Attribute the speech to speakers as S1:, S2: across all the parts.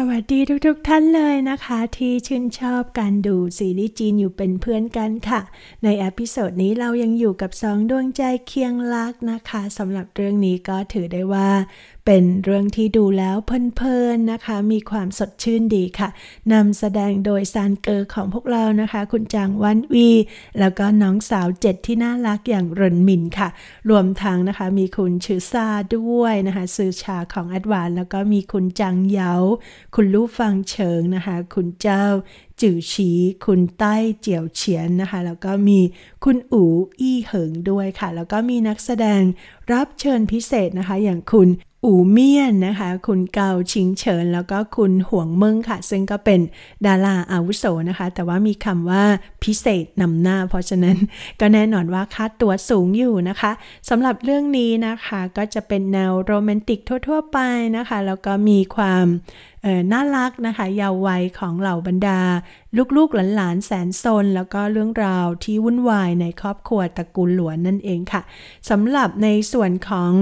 S1: สวัสดีทุกๆทท่านเลยนะคะที่ชื่นชอบการดูซีรีส์จีนอยู่เป็นเพื่อนกันค่ะ ในอพิโซดนี้เรายังอยู่กับสองดวงใจเคียงลักนะคะสำหรับเรื่องนี้ก็ถือได้ว่าเป็นเรื่องที่ดูแล้วเพลินๆนะคะ มีความสดชื่นดีค่ะนำแสดงโดยซานเกอร์ของพวกเรานะคะ คุณจางวันวี แล้วก็น้องสาวเจ็ดที่น่ารักอย่างรนมินค่ะ รวมทั้งนะคะ มีคุณชือซาด้วยนะคะซือชาของแอดวาน แล้วก็มีคุณจางเยา คุณลู่ฟังเฉิงนะคะ คุณเจ้าจิ๋วชีคุณใต้เจียวเฉียนนะคะ แล้วก็มีคุณอู่อี้เหิงด้วยค่ะ แล้วก็มีนักแสดงรับเชิญพิเศษนะคะ อย่างคุณอู่เมียนนะคะคุณเกาชิงเฉิน แล้วก็คุณห่วงเมืองค่ะ ซึ่งก็เป็นดาราอาวุโสนะคะ แต่ว่ามีคำว่าพิเศษนำหน้า เพราะฉะนั้นก็แน่นอนว่าค่าตัวสูงอยู่นะคะสำหรับเรื่องนี้นะคะก็จะเป็นแนวโรแมนติกทั่วๆไปนะคะ แล้วก็มีความน่ารักนะคะยาววัยของเหล่าบรรดาลูกๆหลานๆแสนซนแล้วก็เรื่องราวที่วุ่นวายในครอบครัวตระกูลหลวนนั่นเองค่ะสำหรับในส่วนของ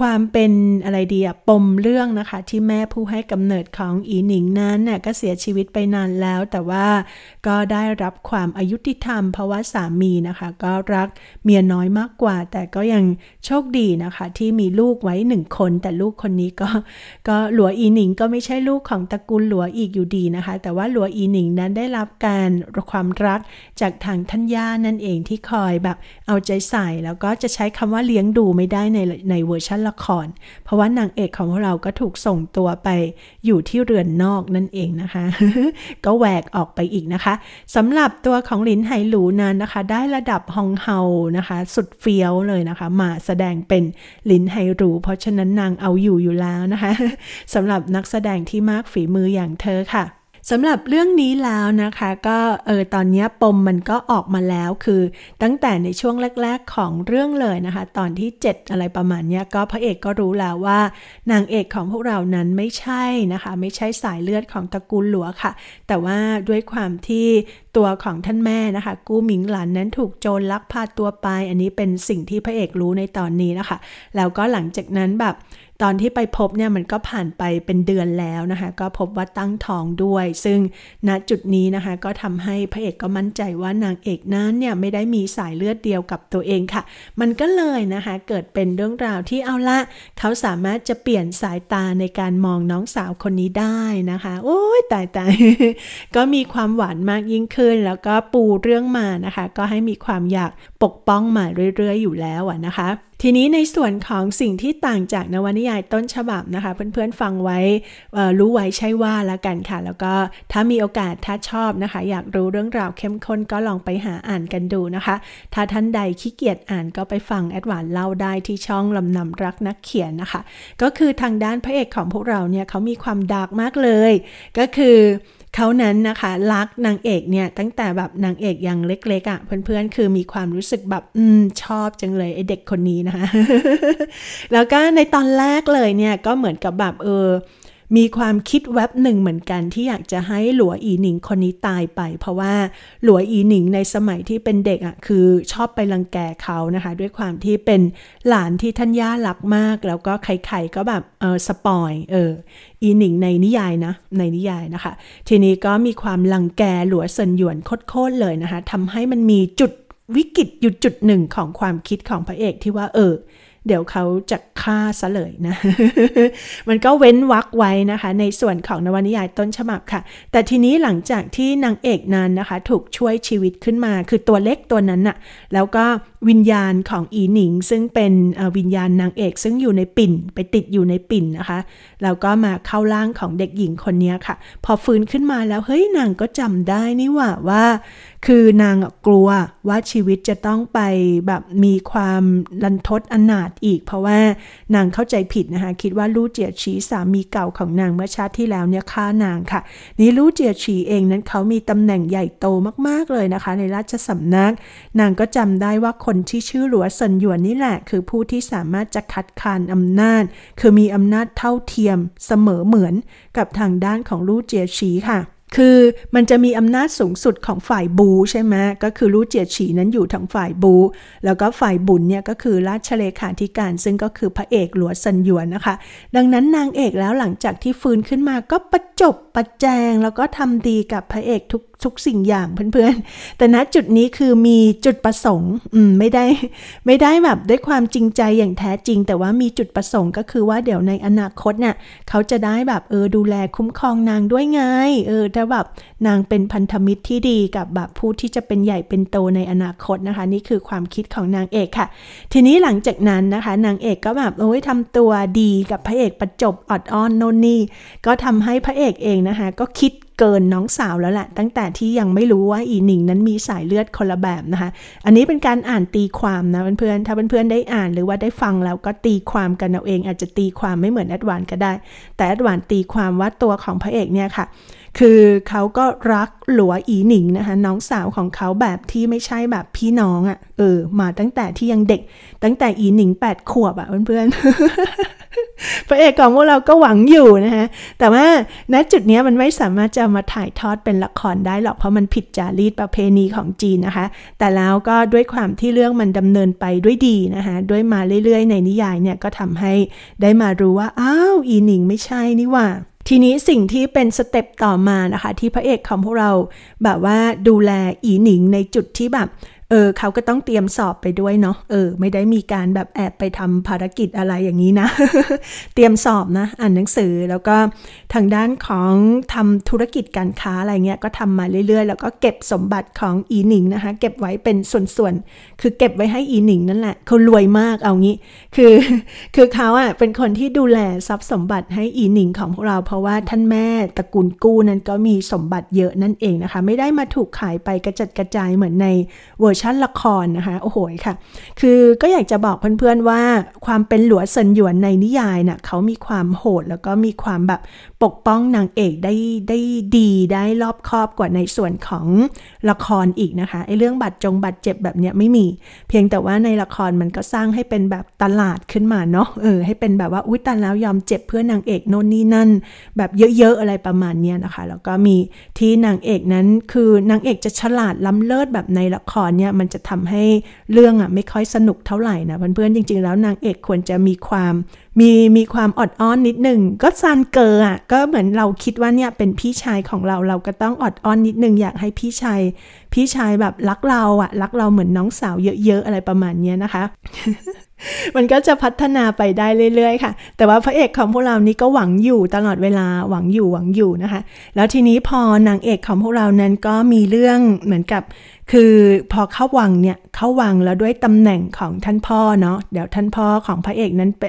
S1: ความเป็นอะไรเดียปมเรื่องนะคะ ที่แม่ผู้ให้กำเนิดของอีหนิงนั้นน่ยก็เสียชีวิตไปนานแล้ว แต่ว่าก็ได้รับความอายุติธรรมเพราะว่าสามีนะคะ ก็รัก เมียน้อยมากกว่า แต่ก็ยังโชคดีนะคะที่มีลูกไว้หนึ่งคน แต่ลูกคนนี้ก็ก็หลัวอีหนิงก็ไม่ใช่ลูกของตระกูลหลัวอีกอยู่ดีนะคะ แต่ว่าหลัวอีหนิงนั้นได้รับการความรักจากทางท่านย่านั่นเองที่คอยแบบ เอาใจใส่แล้วก็จะใช้คำว่าเลี้ยงดูไม่ได้ในในเวอร์ชันละครเพราะว่านางเอกของเราก็ถูกส่งตัวไปอยู่ที่เรือนนอกนั่นเองนะคะ ก็แหวกออกไปอีกนะคะสำหรับตัวของลินไหหลูนั้นนะคะ ได้ระดับฮองเฮานะคะ สุดเฟี้ยวเลยนะคะมาแสดงเป็นลินไหหลู เพราะฉะนั้นนางเอาอยู่อยู่แล้วนะคะสำหรับนักแสดงที่มากฝีมืออย่างเธอค่ะสำหรับเรื่องนี้แล้วนะคะก็เออตอนนี้ปมมันก็ออกมาแล้วคือตั้งแต่ในช่วงแรก ๆของเรื่องเลยนะคะ ตอนที่ 7 อะไรประมาณนี้ก็พระเอกก็รู้แล้วว่านางเอกของพวกเรานั้นไม่ใช่นะคะ ไม่ใช่สายเลือดของตระกูลหลัวค่ะ แต่ว่าด้วยความที่ตัวของท่านแม่นะคะ กู้หมิงหลันนั้นถูกโจรลักพาตัวไป อันนี้เป็นสิ่งที่พระเอกรู้ในตอนนี้นะคะแล้วก็หลังจากนั้นแบบตอนที่ไปพบเนี่ยมันก็ผ่านไปเป็นเดือนแล้วนะคะ ก็พบว่าตั้งท้องด้วย ซึ่งณจุดนี้นะคะก็ทำให้พระเอกก็มั่นใจว่านางเอกนั้นเนี่ยไม่ได้มีสายเลือดเดียวกับตัวเองค่ะ มันก็เลยนะคะเกิดเป็นเรื่องราวที่เอาละ เขาสามารถจะเปลี่ยนสายตาในการมองน้องสาวคนนี้ได้นะคะ โอ้ยตายตายก็มีความหวานมากยิ่งขึ้น แล้วก็ปูเรื่องมานะคะ ก็ให้มีความอยากปกป้องมาเรื่อย ๆ อยู่แล้วนะคะทีนี้ในส่วนของสิ่งที่ต่างจากนวนิยายต้นฉบับนะคะเพื่อนๆฟังไว้รู้ไว้ใช่ว่าละกันค่ะ แล้วก็ถ้ามีโอกาสถ้าชอบนะคะอยากรู้เรื่องราวเข้มข้นก็ลองไปหาอ่านกันดูนะคะ ถ้าท่านใดขี้เกียจอ่านก็ไปฟังแอดวานเล่าได้ที่ช่องลำนำรักนักเขียนนะคะ ก็คือทางด้านพระเอกของพวกเราเนี่ยเขามีความดาร์กมากเลย ก็คือเขานั้นนะคะ รักนางเอกเนี่ย ตั้งแต่แบบนางเอกยังเล็กๆอะ่ะ เพื่อนๆ คือมีความรู้สึกแบบ อืม ชอบจังเลย ไอเด็กคนนี้นะคะแล้วก็ในตอนแรกเลยเนี่ย ก็เหมือนกับแบบ เออมีความคิดแวบหนึ่งเหมือนกันที่อยากจะให้หลัวอีหนิงคนนี้ตายไป เพราะว่าหลัวอีหนิงในสมัยที่เป็นเด็กอ่ะคือชอบไปรังแกเขานะคะด้วยความที่เป็นหลานที่ท่านย่ารักมากแล้วก็ใครๆก็แบบเออสปอยเอออีหนิงในนิยายนะ ในนิยายนะคะ ทีนี้ก็มีความรังแกหลัวเซินหยวนโคตรเลยนะคะทำให้มันมีจุดวิกฤตอยู่จุดหนึ่งของความคิดของพระเอกที่ว่าเออเดี๋ยวเขาจะฆ่าซะเลยนะ มันก็เว้นวักไว้นะคะ ในส่วนของนวนิยายต้นฉบับค่ะ แต่ทีนี้หลังจากที่นางเอกนั้นนะคะ ถูกช่วยชีวิตขึ้นมา คือตัวเล็กตัวนั้นน่ะ แล้วก็วิญญาณของอีหนิงซึ่งเป็นวิญญาณนางเอกซึ่งอยู่ในปิ่นไปติดอยู่ในปิ่นนะคะแล้วก็มาเข้าร่างของเด็กหญิงคนนี้ค่ะ พอฟื้นขึ้นมาแล้ว เฮ้ยนางก็จำได้นี่ว่าว่าคือนางกลัวว่าชีวิตจะต้องไปแบบมีความลันทดอนาถอีก เพราะว่านางเข้าใจผิดนะคะ คิดว่าลู่เจียฉีสามีเก่าของนางเมื่อชาติที่แล้วเนี่ยฆ่านางค่ะ นี่ลู่เจียฉีเองนั้นเขามีตำแหน่งใหญ่โตมากๆเลยนะคะ ในราชสำนัก นางก็จำได้ว่าคนคนที่ชื่อหลัวเซินหยวนนี่แหละ คือผู้ที่สามารถจะคัดค้านอำนาจ คือมีอำนาจเท่าเทียมเสมอเหมือนกับทางด้านของลู่เจียฉีค่ะ คือมันจะมีอำนาจสูงสุดของฝ่ายบูใช่ไหมก็คือลู่เจียฉีนั้นอยู่ทางฝ่ายบู แล้วก็ฝ่ายบุญเนี่ยก็คือราชเลขาธิการ ซึ่งก็คือพระเอกหลัวเซันหยวนนะคะ ดังนั้นนางเอกแล้วหลังจากที่ฟื้นขึ้นมาก็ประจบประแจง แล้วก็ทำดีกับพระเอกทุกทุกสิ่งอย่างเพื่อนๆ แต่ณจุดนี้คือมีจุดประสงค์อืมไม่ได้ไม่ได้แบบด้วยความจริงใจอย่างแท้จริง แต่ว่ามีจุดประสงค์ก็คือว่าเดี๋ยวในอนาคตเนี่ยเขาจะได้แบบเออดูแลคุ้มครองนางด้วยไงเออถ้าแบบนางเป็นพันธมิตรที่ดีกับแบบผู้ที่จะเป็นใหญ่เป็นโตในอนาคตนะคะนี่คือความคิดของนางเอกค่ะ ทีนี้หลังจากนั้นนะคะนางเอกก็แบบโอ้ยทำตัวดีกับพระเอกประจบอดอ้อนโนนนี่ก็ทำให้พระเอกเองนะคะ ก็คิดเกินน้องสาวแล้วแหละตั้งแต่ที่ยังไม่รู้ว่าอีหนิงนั้นมีสายเลือดคนละแบบนะคะ อันนี้เป็นการอ่านตีความนะเพื่อนๆถ้าเพื่อนๆได้อ่านหรือว่าได้ฟังแล้วก็ตีความกันเอาเองอาจจะตีความไม่เหมือนแอดวานก็ได้ แต่แอดวานตีความว่าตัวของพระเอกเนี่ยค่ะคือเขาก็รักหลัวอีหนิงนะคะน้องสาวของเขาแบบที่ไม่ใช่แบบพี่น้องอะ่ะเออ มาตั้งแต่ที่ยังเด็ก ตั้งแต่อีหนิงแปดขวบอะ่ะเพื่อนๆพระเอกของพวกเรา ก็หวังอยู่นะคะแต่ว่าณจุดนี้มันไม่สามารถจะมาถ่ายทอดเป็นละครได้หรอกเพราะมันผิดจารีตประเพณีของจีนนะคะ แต่แล้วก็ด้วยความที่เรื่องมันดำเนินไปด้วยดีนะคะด้วยมาเรื่อยๆ ในนิยายเนี่ยก็ทำให้ได้มารู้ว่าอ้าวอีหนิงไม่ใช่นี่ว่าทีนี้สิ่งที่เป็นสเต็ปต่อมานะคะที่พระเอกของพวกเราแบบว่าดูแลอีหนิงในจุดที่แบบเออเขาก็ต้องเตรียมสอบไปด้วยเนาะเออไม่ได้มีการแบบแอบไปทำภารกิจอะไรอย่างนี้นะ เตรียมสอบนะอ่านหนังสือแล้วก็ทางด้านของทำธุรกิจการค้าอะไรเงี้ย ก็ทำมาเรื่อยๆแล้วก็เก็บสมบัติของอีหนิงนะคะเก็บไว้เป็นส่วนๆคือเก็บไว้ให้อีหนิงนั่นแหละเขารวยมากเอางี้ คือคือเขาอ่ะเป็นคนที่ดูแลทรัพย์สมบัติให้อีหนิงของพวกเราเพราะว่าท่านแม่ตระกูลกู้นั้นก็มีสมบัติเยอะนั่นเองนะคะ ไม่ได้มาถูกขายไปกระจัดกระจายเหมือนในเวอร์ชันละครนะคะโอ้โหค่ะ คือก็อยากจะบอกเพื่อนๆว่า ความเป็นหลัวเซินหยวนในนิยายนะ่ะเขามีความโหด แล้วก็มีความแบบปกป้องนางเอกได้ได้ดีได้รอบคอบกว่าในส่วนของละครอีกนะคะไอ้เรื่องบัตรจงบัตรเจ็บแบบเนี้ยไม่มี เพียงแต่ว่าในละครมันก็สร้างให้เป็นแบบตลาดขึ้นมาเนาะเออให้เป็นแบบว่าอุ้ยตันแล้วยอมเจ็บเพื่อนางเอกโน่นนี่นั่น แบบเยอะๆอะไรประมาณเนี้ยนะคะแล้วก็มีที่นางเอกนั้น คือนางเอกจะฉลาดล้ำเลิศแบบในละครเนี่ยี่ยมันจะทำให้เรื่องอ่ะไม่ค่อยสนุกเท่าไหร่นะเพื่อนๆจริง ๆแล้วนางเอกควรจะมีความมีมีความอดอ้อนนิดหนึ่ง ก็ซานเกอร์อ่ะก็เหมือนเราคิดว่าเนี่ยเป็นพี่ชายของเราเราก็ต้องอดอ้อนนิดหนึ่งอยากให้พี่ชาย พี่ชายแบบรักเราอ่ะรักเราเหมือนน้องสาวเยอะ ๆ อะไรประมาณเนี้ยนะคะ มันก็จะพัฒนาไปได้เรื่อยๆค่ะ แต่ว่าพระเอกของพวกเรานี้ก็หวังอยู่ตลอดเวลาหวังอยู่หวังอยู่นะคะ แล้วทีนี้พอนางเอกของพวกเรานั้นก็มีเรื่องเหมือนกับคือพอเข้าวังเนี่ย เข้าวังแล้วด้วยตำแหน่งของท่านพ่อเนาะเดี๋ยวท่านพ่อของพระเอกนั้นเป็น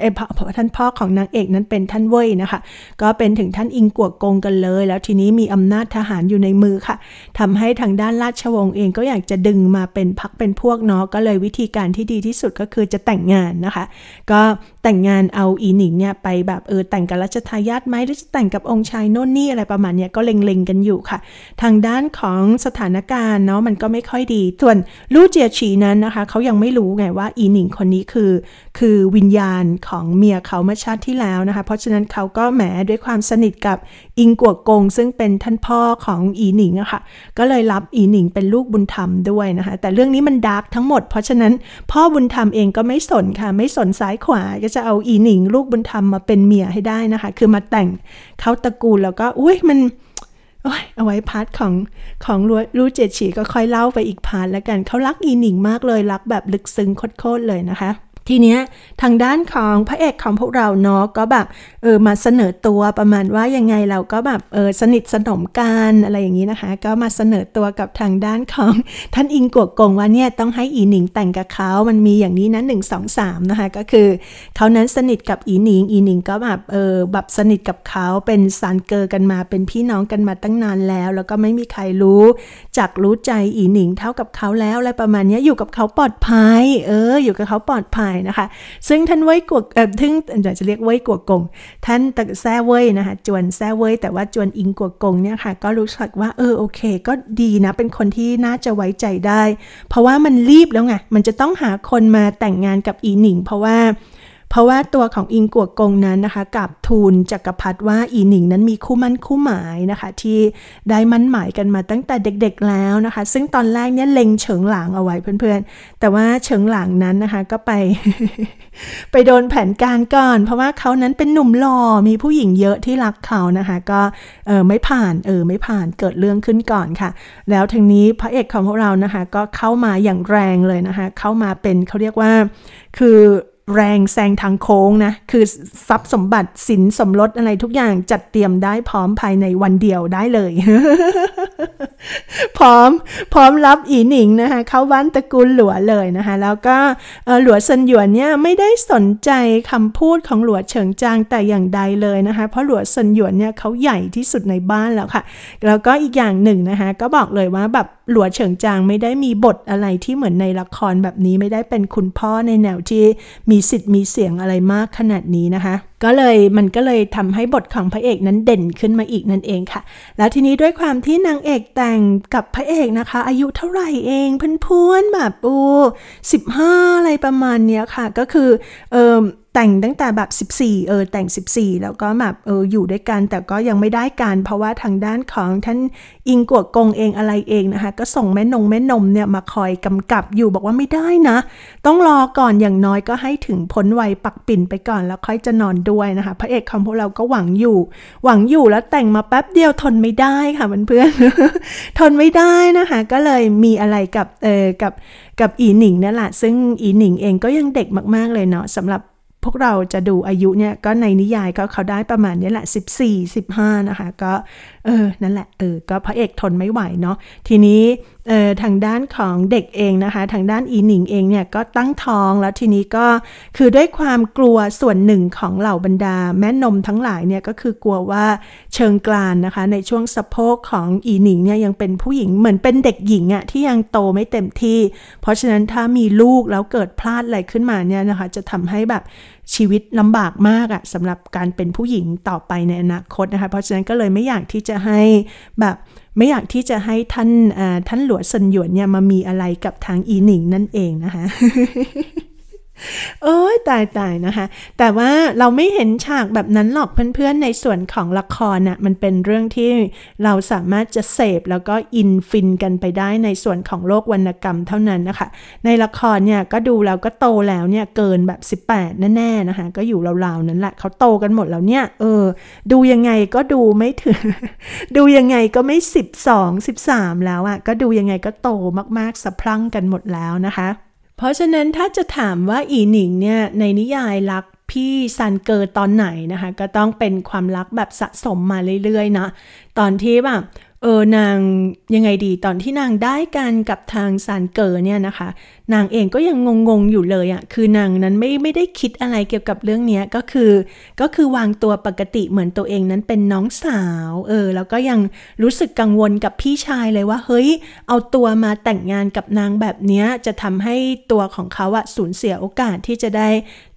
S1: ท่านพ่อของนางเอกนั้นเป็นท่านเว่ยนะคะ ก็เป็นถึงท่านอิงกวกกงกันเลย แล้วทีนี้มีอำนาจทหารอยู่ในมือค่ะทำให้ทางด้านราชวงศ์เองก็อยากจะดึงมาเป็นพักเป็นพวกเนาะก็เลยวิธีการที่ดีที่สุดก็คือจะแต่งงานนะคะ ก็แต่งงานเอาอีหนิงเนี่ยไปแบบเออแต่งกับรัชทายาทไหมหรือจะแต่งกับองค์ชายโน่นนี่อะไรประมาณเนี้ยก็เล็งๆกันอยู่ค่ะ ทางด้านของสถานการณ์เนาะมันก็ไม่่อยดีส่วนลู่เจียฉีนั้นนะคะเขายังไม่รู้ไงว่าอีหนิงคนนี้คือ คือวิญญาณของเมียเขาเมื่อชาติที่แล้วนะคะ เพราะฉะนั้นเขาก็แหมด้วยความสนิทกับอิงกัวกงซึ่งเป็นท่านพ่อของอีหนิงอะคะ่ะก็เลยรับอีหนิงเป็นลูกบุญธรรมด้วยนะคะ แต่เรื่องนี้มันดาร์กทั้งหมดเพราะฉะนั้นพ่อบุญธรรมเองก็ไม่สนค่ะ ไม่สนซ้ายขวาก็จะเอาอีหนิงลูกบุญธรรมมาเป็นเมียให้ได้นะคะ คือมาแต่งเขาตระกูลแล้วก็อุ้ยมันโอ้ยเอาไว้พาร์ทของของรู้เจ็ดฉีก็ค่อยเล่าไปอีกพาร์ทแล้วกัน เขารักอีหนิงมากเลยรักแบบลึกซึ้งโคตรเลยนะคะทีเนี้ยทางด้านของพระเอกของพวกเราเนาะก็แบบเออมาเสนอตัวประมาณว่ายังไงเราก็แบบเออสนิทสนมกันอะไรอย่างนี้นะคะ ก็มาเสนอตัวกับทางด้านของ ท่านอิงกวกงว่าเนี่ยต้องให้อีหนิงแต่งกับเขามันมีอย่างนี้นะหนึ่งสองสามนะคะก็คือเขานั้นสนิทกับอีหนิงอีหนิงก็แบบเออแบบสนิทกับเขาเป็นสานเกอร์กันมาเป็นพี่น้องกันมาตั้งนานแล้ว แล้วก็ไม่มีใครรู้จักรู้ใจอีหนิงเท่ากับเขาแล้วอะไรประมาณนี้อยู่กับเขาปลอดภัย เอออยู่กับเขาปลอดภัยายนะคะซึ่งท่านเว่ยกวเอ่อทึ่งอาจะเรียกเว่ยกวกง ท่านต่แซ่เว่ยนะคะจวนแซ่เว่ยแต่ว่าจวนอิงกวกงเนี่ยค่ะ ก็รู้สึกว่า เออโอเคก็ดีนะ เป็นคนที่น่าจะไว้ใจได้ เพราะว่ามันรีบแล้วไง มันจะต้องหาคนมาแต่งงานกับอีหนิงเพราะว่าเพราะว่าตัวของอิงกัวกงนั้นนะคะกับทูลจักรพรรดิว่าอีหนิงนั้นมีคู่มั่นคู่หมายนะคะ ที่ได้มั่นหมายกันมาตั้งแต่เด็กๆแล้วนะคะ ซึ่งตอนแรกเนี่ยเล็งเฉิงหลางเอาไว้เพื่อนๆ แต่ว่าเฉิงหลางนั้นนะคะก็ไปไปโดนแผนการก่อนเพราะว่าเขานั้นเป็นหนุ่มหล่อมีผู้หญิงเยอะที่รักเขานะคะก็เออไม่ผ่านเออไม่ผ่านเกิดเรื่องขึ้นก่อนค่ะ แล้วท้งนี้พระเอกของพวกเรานะคะก็เข้ามาอย่างแรงเลยนะคะเข้ามาเป็นเขาเรียกว่าคือแรงแซงทางโค้งนะ คือทรัพย์สมบัติสินสมรสอะไรทุกอย่างจัดเตรียมได้พร้อมภายในวันเดียวได้เลย พร้อมพร้อมรับอีหนิงนะคะเข้าบ้านตระกูลหลัวเลยนะคะ แล้วก็หลัวเซินหยวนเนี่ยไม่ได้สนใจคำพูดของหลัวเฉิงจางแต่อย่างใดเลยนะคะเพราะหลัวเซินหยวนเนี่ยเขาใหญ่ที่สุดในบ้านแล้วค่ะ แล้วก็อีกอย่างหนึ่งนะคะ ก็บอกเลยว่าแบบหลัวเฉิงจางไม่ได้มีบทอะไรที่เหมือนในละครแบบนี้ไม่ได้เป็นคุณพ่อในแนวที่มีสิทธิ์มีเสียงอะไรมากขนาดนี้นะคะ ก็เลยมันก็เลยทำให้บทของพระเอกนั้นเด่นขึ้นมาอีกนั่นเองค่ะ แล้วทีนี้ด้วยความที่นางเอกแต่งกับพระเอกนะคะ อายุเท่าไหร่เองเพื่อนๆแบบปูสิบห้าอะไรประมาณเนี้ยค่ะก็คือเออแต่งตั้งแต่แบบ14 เออแต่ง 14 แล้วก็แบบเอออยู่ด้วยกันแต่ก็ยังไม่ได้การเพราะว่าทางด้านของท่านอิงกัวกงเองอะไรเองนะคะ ก็ส่งแม่นงแม่นมเนี่ยมาคอยกำกับอยู่บอกว่าไม่ได้นะ ต้องรอก่อนอย่างน้อยก็ให้ถึงพ้นวัยปักปิ่นไปก่อนแล้วค่อยจะนอนด้วยนะคะพระเอกของพวกเรา ก็หวังอยู่ หวังอยู่แล้วแต่งมาแป๊บเดียวทนไม่ได้ค่ะเพื่อนๆทนไม่ได้นะคะ ก็เลยมีอะไรกับเออ กับกับอีหนิงนั่นแหละซึ่งอีหนิงเองก็ยังเด็กมาก ๆเลยเนาะสำหรับพวกเราจะดูอายุเนี่ยก็ในนิยายก็เขาได้ประมาณนี้แหละ 14 15นะคะก็เออนั่นแหละเออก็พระเอกทนไม่ไหวเนาะทีนี้เออทางด้านของเด็กเองนะคะ ทางด้านอีหนิงเองเนี่ยก็ตั้งท้องแล้วทีนี้ก็คือด้วยความกลัวส่วนหนึ่งของเหล่าบรรดาแม่นมทั้งหลายเนี่ยก็คือกลัวว่าเชิงกรานนะคะในช่วงสะโพกของอีหนิงเนี่ยยังเป็นผู้หญิงเหมือนเป็นเด็กหญิงอ่ะที่ยังโตไม่เต็มที่ เพราะฉะนั้นถ้ามีลูกแล้วเกิดพลาดอะไรขึ้นมาเนี่ยนะคะจะทำให้แบบชีวิตลำบากมากอะสำหรับการเป็นผู้หญิงต่อไปในอนาคตนะคะเพราะฉะนั้นก็เลยไม่อยากที่จะให้แบบไม่อยากที่จะให้ท่านท่านหลวงสนหยวนเนี่ยมามีอะไรกับทางอีหนิงนั่นเองนะคะเอ้ย ตายตายนะคะ แต่ว่าเราไม่เห็นฉากแบบนั้นหรอก เพื่อน ๆ ในส่วนของละครนะ่ะมันเป็นเรื่องที่เราสามารถจะเสพแล้วก็อินฟินกันไปได้ในส่วนของโลกวรรณกรรมเท่านั้นนะคะ ในละครเนี่ย ก็ดูแล้วก็โตแล้วเนี่ยเกินแบบ 18 แน่ ๆ นะคะ ก็อยู่ราวๆนั้นแหละเขาโตกันหมดแล้วเนี่ย เออ ดูยังไงก็ดูไม่ถึง ดูยังไงก็ไม่12 13แล้วอะ่ะก็ดูยังไงก็โตมาก ๆสะพรั่งกันหมดแล้วนะคะเพราะฉะนั้นถ้าจะถามว่าอีหนิงเนี่ยในนิยายรักพี่ซันเกิดตอนไหนนะคะ ก็ต้องเป็นความรักแบบสะสมมาเรื่อยๆนะ ตอนที่แบบเออนางยังไงดีตอนที่นางได้กันกับทางซันเกิดเนี่ยนะคะนางเองก็ยังงงๆอยู่เลยอะ่ะคือนางนั้นไม่ไม่ได้คิดอะไรเกี่ยวกับเรื่องนี้ก็คือ ก็คือวางตัวปกติเหมือนตัวเองนั้นเป็นน้องสาว เออ แล้วก็ยังรู้สึกกังวลกับพี่ชายเลยว่า เฮ้ย เอาตัวมาแต่งงานกับนางแบบนี้จะทำให้ตัวของเขาอะสูญเสียโอกาสที่จะได้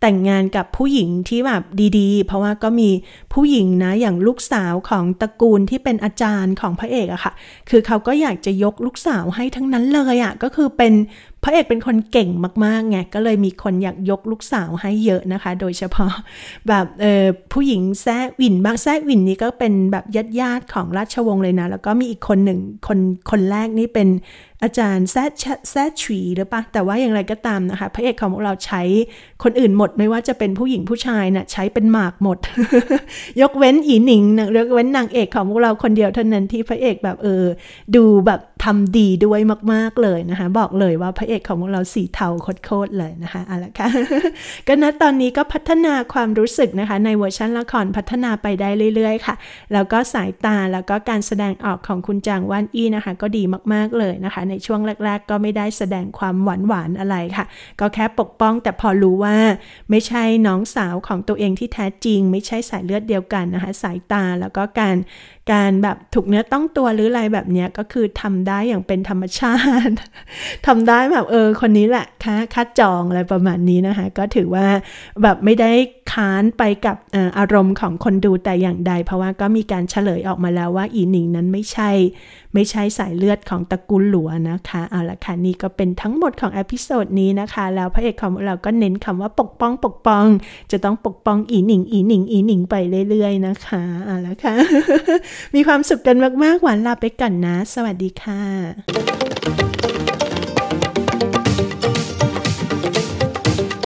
S1: แต่งงานกับผู้หญิงที่แบบดีๆ เพราะว่าก็มีผู้หญิงนะอย่างลูกสาวของตระกูลที่เป็นอาจารย์ของพระเอกอะค่ะ คือเขาก็อยากจะยกลูกสาวให้ทั้งนั้นเลยอะก็คือเป็นพระเอกเป็นคนเก่งมากๆ ไงก็เลยมีคนอยากยกลูกสาวให้เยอะนะคะโดยเฉพาะ แบบเออผู้หญิงแซวินบางแซวินนี่ก็เป็นแบบญาติญาติของราชวงศ์เลยนะ แล้วก็มีอีกคนหนึ่งคนคนแรกนี่เป็นอาจารย์แซดแซดชีหรือปะแต่ว่าอย่างไรก็ตามนะคะพระเอกของพวกเราใช้คนอื่นหมด ไม่ว่าจะเป็นผู้หญิงผู้ชายนะ่ะใช้เป็นหมากหมด ยกเว้นอีหนิงนะยกเว้นนางเอกของพวกเราคนเดียวเท่านั้นที่พระเอกแบบเออดูแบบทำดีด้วยมากๆเลยนะคะ บอกเลยว่าพระเอกของพวกเราสีเทาโคตรเลยนะคะเอาละค่ะก็นะตอนนี้ก็พัฒนาความรู้สึกนะคะ ในเวอร์ชันละครพัฒนาไปได้เรื่อยๆ ค่ะแล้วก็สายตาแล้วก็การแสดงออกของคุณจางวันอี้นะคะ ก็ดีมากๆเลยนะคะในช่วงแรกๆก็ไม่ได้แสดงความหวานหวานอะไรค่ะ ก็แค่ปกป้องแต่พอรู้ว่า ไม่ใช่น้องสาวของตัวเองที่แท้จริง ไม่ใช่สายเลือดเดียวกันนะคะ สายตาแล้วก็การการแบบถูกเนื้อต้องตัวหรืออะไรแบบเนี้ยก็คือทำได้อย่างเป็นธรรมชาติทำได้แบบเออ คนนี้แหละค่าค่าจองอะไรประมาณนี้นะคะ ก็ถือว่าแบบไม่ได้ค้านไปกับอารมณ์ของคนดูแต่อย่างใด เพราะว่าก็มีการเฉลยออกมาแล้วว่าอีหนิงนั้นไม่ใช่ ไม่ใช่สายเลือดของตระกูลหลัวนะคะเอาละค่ะนี่ก็เป็นทั้งหมดของอพิโซดนี้นะคะแล้วพระเอกของเราก็เน้นคำว่าปกป้อง ปกป้อง จะต้องปกป้องอีหนิงอีหนิงอีหนิง ไปเรื่อย ๆนะคะเอาละค่ะมีความสุขกันมากๆ หวานลาไปก่อนนะ สวัสดีค่ะ